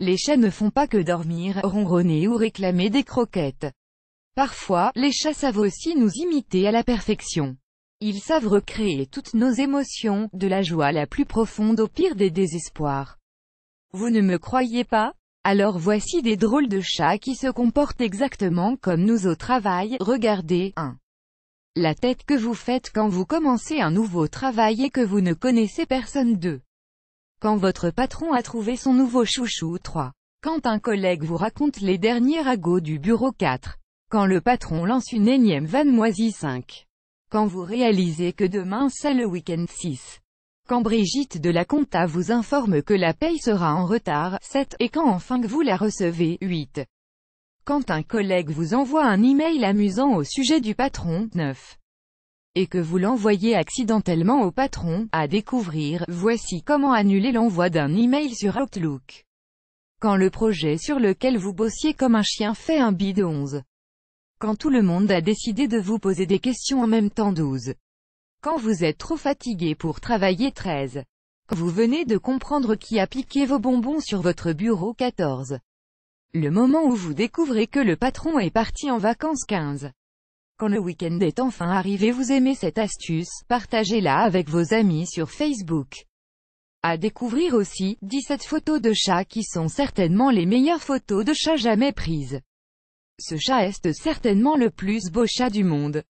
Les chats ne font pas que dormir, ronronner ou réclamer des croquettes. Parfois, les chats savent aussi nous imiter à la perfection. Ils savent recréer toutes nos émotions, de la joie la plus profonde au pire des désespoirs. Vous ne me croyez pas Alors voici des drôles de chats qui se comportent exactement comme nous au travail, regardez, 1. La tête que vous faites quand vous commencez un nouveau travail et que vous ne connaissez personne deux. Quand votre patron a trouvé son nouveau chouchou 3. Quand un collègue vous raconte les derniers ragots du bureau 4. Quand le patron lance une énième vanne moisie 5. Quand vous réalisez que demain c'est le week-end 6. Quand Brigitte de la Compta vous informe que la paye sera en retard 7. Et quand enfin que vous la recevez 8. Quand un collègue vous envoie un email amusant au sujet du patron 9 et que vous l'envoyez accidentellement au patron, à découvrir, voici comment annuler l'envoi d'un email sur Outlook. Quand le projet sur lequel vous bossiez comme un chien fait un bidonze. 11. Quand tout le monde a décidé de vous poser des questions en même temps 12. Quand vous êtes trop fatigué pour travailler 13. vous venez de comprendre qui a piqué vos bonbons sur votre bureau 14. Le moment où vous découvrez que le patron est parti en vacances 15. Quand le week-end est enfin arrivé vous aimez cette astuce, partagez-la avec vos amis sur Facebook. À découvrir aussi, 17 photos de chats qui sont certainement les meilleures photos de chats jamais prises. Ce chat est certainement le plus beau chat du monde.